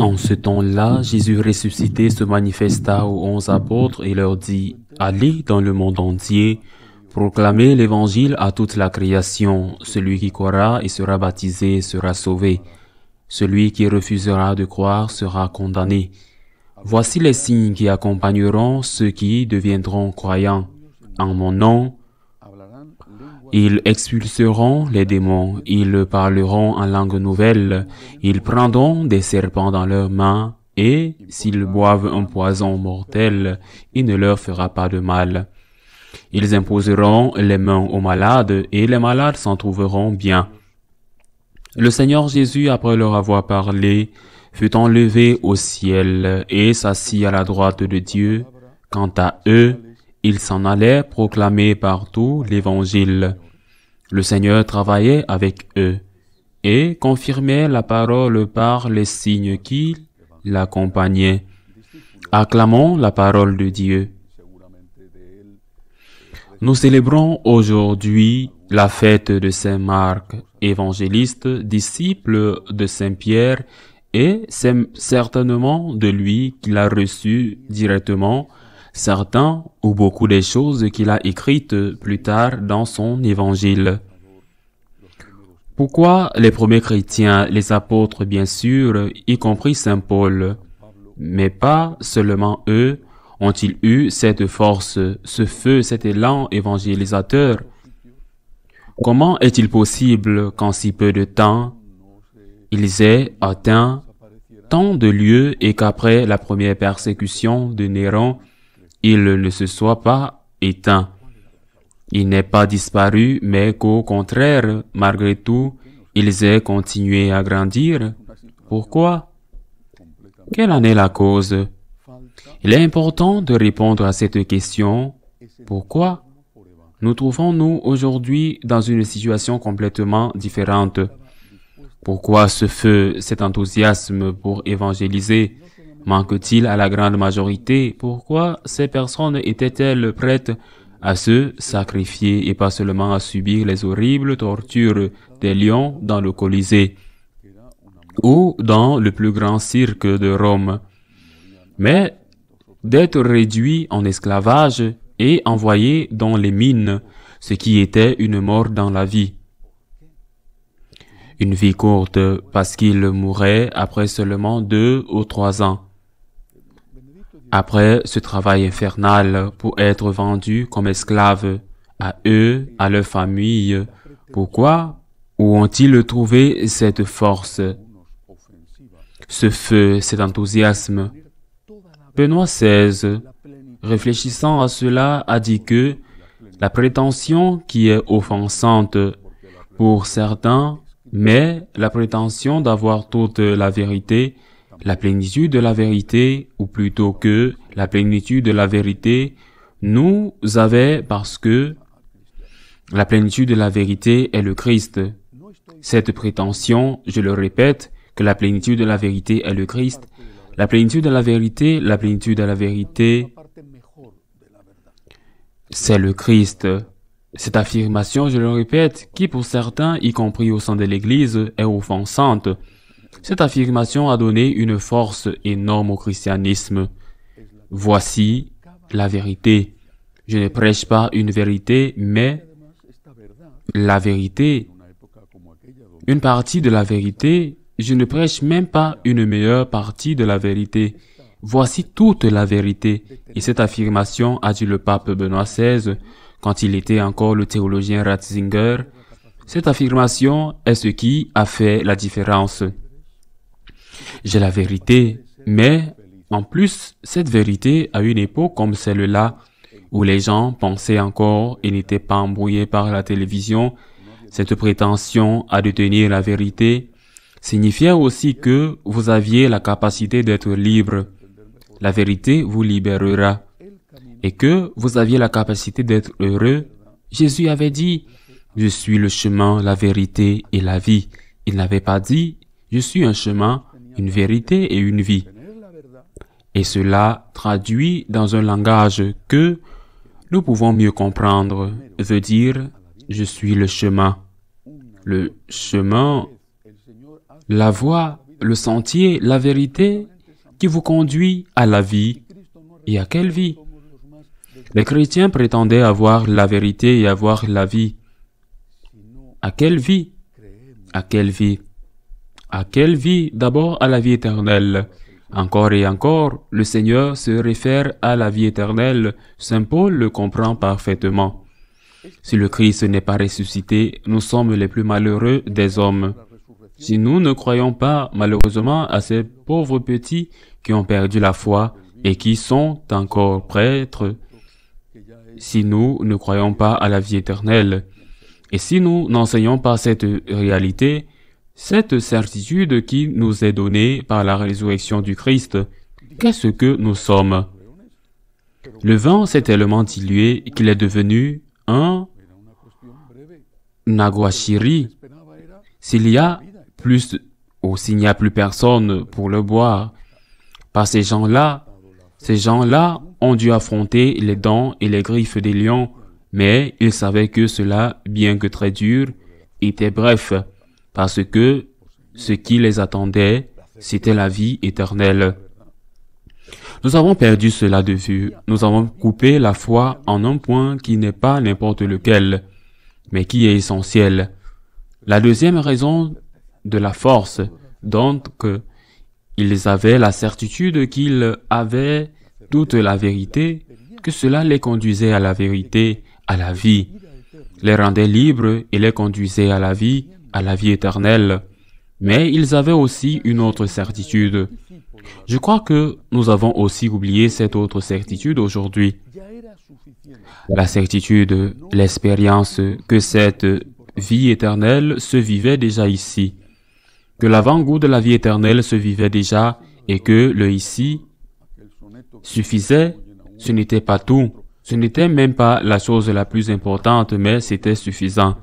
En ce temps-là, Jésus ressuscité se manifesta aux onze apôtres et leur dit, Allez dans le monde entier, proclamez l'évangile à toute la création, celui qui croira et sera baptisé sera sauvé, celui qui refusera de croire sera condamné. Voici les signes qui accompagneront ceux qui deviendront croyants. En mon nom, ils expulseront les démons, ils parleront en langue nouvelle, ils prendront des serpents dans leurs mains, et s'ils boivent un poison mortel, il ne leur fera pas de mal. Ils imposeront les mains aux malades, et les malades s'en trouveront bien. Le Seigneur Jésus, après leur avoir parlé, fut enlevé au ciel et s'assit à la droite de Dieu. Quant à eux, il s'en allait proclamer partout l'Évangile. Le Seigneur travaillait avec eux et confirmait la parole par les signes qui l'accompagnaient. Acclamons la parole de Dieu. Nous célébrons aujourd'hui la fête de Saint Marc, évangéliste, disciple de Saint Pierre, et c'est certainement de lui qu'il a reçu directement certains ou beaucoup des choses qu'il a écrites plus tard dans son évangile. Pourquoi les premiers chrétiens, les apôtres bien sûr, y compris Saint Paul, mais pas seulement eux, ont-ils eu cette force, ce feu, cet élan évangélisateur Comment est-il possible qu'en si peu de temps, ils aient atteint tant de lieux et qu'après la première persécution de Néron, il ne se soit pas éteint. Il n'est pas disparu, mais qu'au contraire, malgré tout, il aient continué à grandir. Pourquoi Quelle en est la cause Il est important de répondre à cette question. Pourquoi nous trouvons-nous aujourd'hui dans une situation complètement différente Pourquoi ce feu, cet enthousiasme pour évangéliser manque-t-il à la grande majorité Pourquoi ces personnes étaient-elles prêtes à se sacrifier et pas seulement à subir les horribles tortures des lions dans le Colisée ou dans le plus grand cirque de Rome, mais d'être réduits en esclavage et envoyés dans les mines, ce qui était une mort dans la vie. Une vie courte parce qu'ils mouraient après seulement deux ou trois ans. Après ce travail infernal pour être vendu comme esclave à eux, à leur famille, pourquoi Où ont-ils trouvé cette force, ce feu, cet enthousiasme Benoît XVI, réfléchissant à cela, a dit que la prétention qui est offensante pour certains, mais la prétention d'avoir toute la vérité la plénitude de la vérité, ou plutôt que la plénitude de la vérité nous avait parce que la plénitude de la vérité est le Christ. Cette prétention, je le répète, que la plénitude de la vérité est le Christ, la plénitude de la vérité, la plénitude de la vérité, c'est le Christ. Cette affirmation, je le répète, qui pour certains, y compris au sein de l'Église, est offensante. Cette affirmation a donné une force énorme au christianisme. Voici la vérité. Je ne prêche pas une vérité, mais la vérité. Une partie de la vérité, je ne prêche même pas une meilleure partie de la vérité. Voici toute la vérité. Et cette affirmation a dit le pape Benoît XVI quand il était encore le théologien Ratzinger. Cette affirmation est ce qui a fait la différence. J'ai la vérité, mais en plus, cette vérité à une époque comme celle-là, où les gens pensaient encore et n'étaient pas embrouillés par la télévision, cette prétention à détenir la vérité signifiait aussi que vous aviez la capacité d'être libre. La vérité vous libérera. Et que vous aviez la capacité d'être heureux. Jésus avait dit, je suis le chemin, la vérité et la vie. Il n'avait pas dit, je suis un chemin, une vérité et une vie. Et cela, traduit dans un langage que nous pouvons mieux comprendre, veut dire je suis le chemin. Le chemin, la voie, le sentier, la vérité qui vous conduit à la vie. Et à quelle vie Les chrétiens prétendaient avoir la vérité et avoir la vie. À quelle vie À quelle vie à quelle vie D'abord à la vie éternelle. Encore et encore, le Seigneur se réfère à la vie éternelle. Saint Paul le comprend parfaitement. Si le Christ n'est pas ressuscité, nous sommes les plus malheureux des hommes. Si nous ne croyons pas, malheureusement, à ces pauvres petits qui ont perdu la foi et qui sont encore prêtres, si nous ne croyons pas à la vie éternelle, et si nous n'enseignons pas cette réalité, cette certitude qui nous est donnée par la résurrection du Christ, qu'est-ce que nous sommes Le vent s'est tellement dilué qu'il est devenu un naguachiri. S'il y a plus, ou s'il n'y a plus personne pour le boire, par ces gens-là, ces gens-là ont dû affronter les dents et les griffes des lions, mais ils savaient que cela, bien que très dur, était bref parce que ce qui les attendait, c'était la vie éternelle. Nous avons perdu cela de vue. Nous avons coupé la foi en un point qui n'est pas n'importe lequel, mais qui est essentiel. La deuxième raison de la force, donc, ils avaient la certitude qu'ils avaient toute la vérité, que cela les conduisait à la vérité, à la vie, les rendait libres et les conduisait à la vie, à la vie éternelle, mais ils avaient aussi une autre certitude. Je crois que nous avons aussi oublié cette autre certitude aujourd'hui. La certitude, l'expérience que cette vie éternelle se vivait déjà ici, que l'avant-goût de la vie éternelle se vivait déjà et que le ici suffisait, ce n'était pas tout, ce n'était même pas la chose la plus importante, mais c'était suffisant.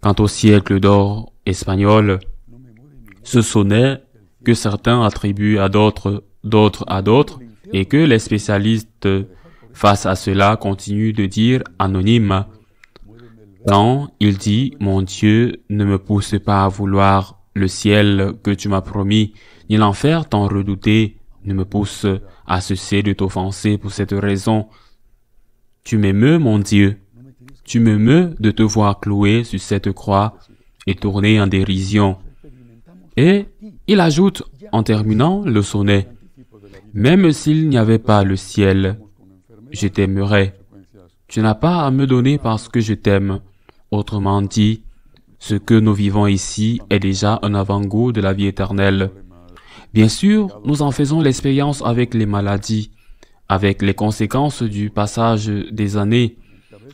Quant au siècle d'or espagnol, ce sonnet que certains attribuent à d'autres, d'autres à d'autres, et que les spécialistes face à cela continuent de dire anonyme. Non, il dit, mon Dieu, ne me pousse pas à vouloir le ciel que tu m'as promis, ni l'enfer tant redouté, ne me pousse à cesser de t'offenser pour cette raison. Tu m'émeus, mon Dieu. Tu me meus de te voir cloué sur cette croix et tourné en dérision. Et il ajoute, en terminant le sonnet, Même s'il n'y avait pas le ciel, je t'aimerais. Tu n'as pas à me donner parce que je t'aime. Autrement dit, ce que nous vivons ici est déjà un avant-goût de la vie éternelle. Bien sûr, nous en faisons l'expérience avec les maladies, avec les conséquences du passage des années,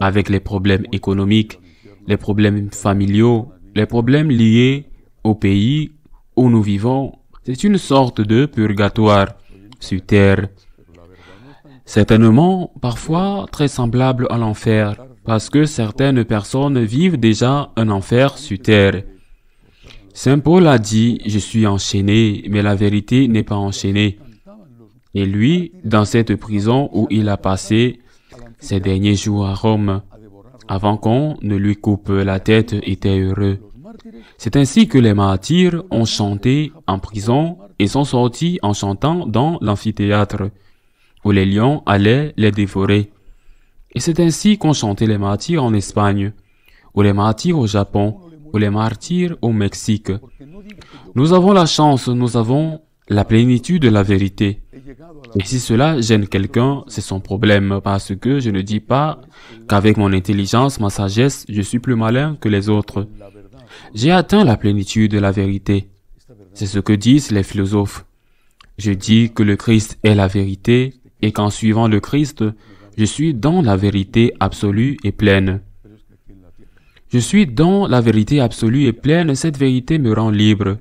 avec les problèmes économiques, les problèmes familiaux, les problèmes liés au pays où nous vivons. C'est une sorte de purgatoire sur terre. Certainement, parfois très semblable à l'enfer, parce que certaines personnes vivent déjà un enfer sur terre. Saint Paul a dit, je suis enchaîné, mais la vérité n'est pas enchaînée. Et lui, dans cette prison où il a passé ses derniers jours à Rome, avant qu'on ne lui coupe la tête, était heureux. C'est ainsi que les martyrs ont chanté en prison et sont sortis en chantant dans l'amphithéâtre, où les lions allaient les dévorer. Et c'est ainsi qu'ont chanté les martyrs en Espagne, ou les martyrs au Japon, ou les martyrs au Mexique. Nous avons la chance, nous avons la plénitude de la vérité. Et si cela gêne quelqu'un, c'est son problème parce que je ne dis pas qu'avec mon intelligence, ma sagesse, je suis plus malin que les autres. J'ai atteint la plénitude de la vérité. C'est ce que disent les philosophes. Je dis que le Christ est la vérité et qu'en suivant le Christ, je suis dans la vérité absolue et pleine. Je suis dans la vérité absolue et pleine, cette vérité me rend libre.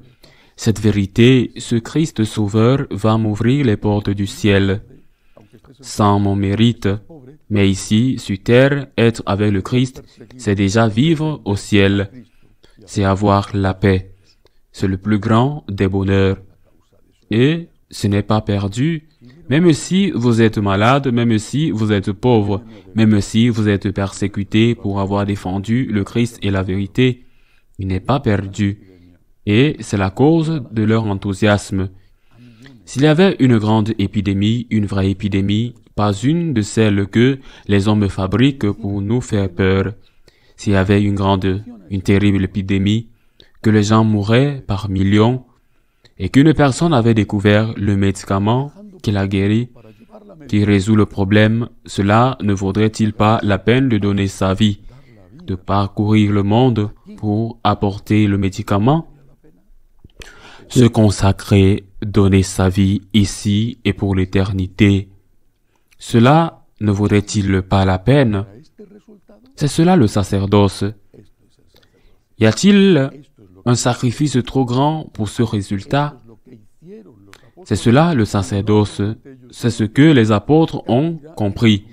Cette vérité, ce Christ Sauveur va m'ouvrir les portes du ciel sans mon mérite. Mais ici, sur terre, être avec le Christ, c'est déjà vivre au ciel. C'est avoir la paix. C'est le plus grand des bonheurs. Et ce n'est pas perdu. Même si vous êtes malade, même si vous êtes pauvre, même si vous êtes persécuté pour avoir défendu le Christ et la vérité, il n'est pas perdu et c'est la cause de leur enthousiasme. S'il y avait une grande épidémie, une vraie épidémie, pas une de celles que les hommes fabriquent pour nous faire peur. S'il y avait une grande, une terrible épidémie, que les gens mouraient par millions, et qu'une personne avait découvert le médicament qui la guéri, qui résout le problème, cela ne vaudrait-il pas la peine de donner sa vie, de parcourir le monde pour apporter le médicament se consacrer, donner sa vie ici et pour l'éternité. Cela ne vaudrait-il pas la peine C'est cela le sacerdoce. Y a-t-il un sacrifice trop grand pour ce résultat C'est cela le sacerdoce. C'est ce que les apôtres ont compris.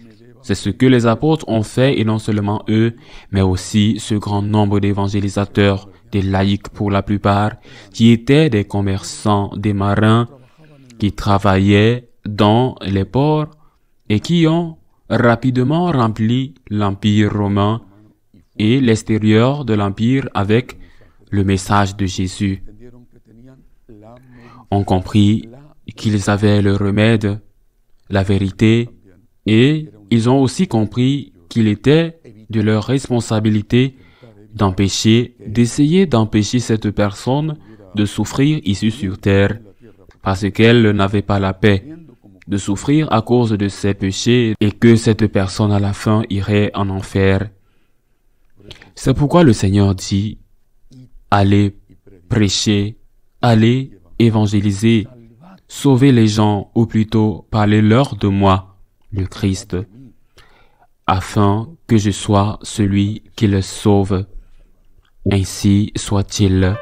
C'est ce que les apôtres ont fait et non seulement eux, mais aussi ce grand nombre d'évangélisateurs des laïcs pour la plupart, qui étaient des commerçants, des marins, qui travaillaient dans les ports et qui ont rapidement rempli l'Empire romain et l'extérieur de l'Empire avec le message de Jésus. ont compris qu'ils avaient le remède, la vérité, et ils ont aussi compris qu'il était de leur responsabilité d'empêcher, d'essayer d'empêcher cette personne de souffrir ici sur terre, parce qu'elle n'avait pas la paix, de souffrir à cause de ses péchés et que cette personne à la fin irait en enfer. C'est pourquoi le Seigneur dit, allez prêcher, allez évangéliser, sauver les gens, ou plutôt parlez-leur de moi, le Christ, afin que je sois celui qui les sauve. Ainsi soit-il.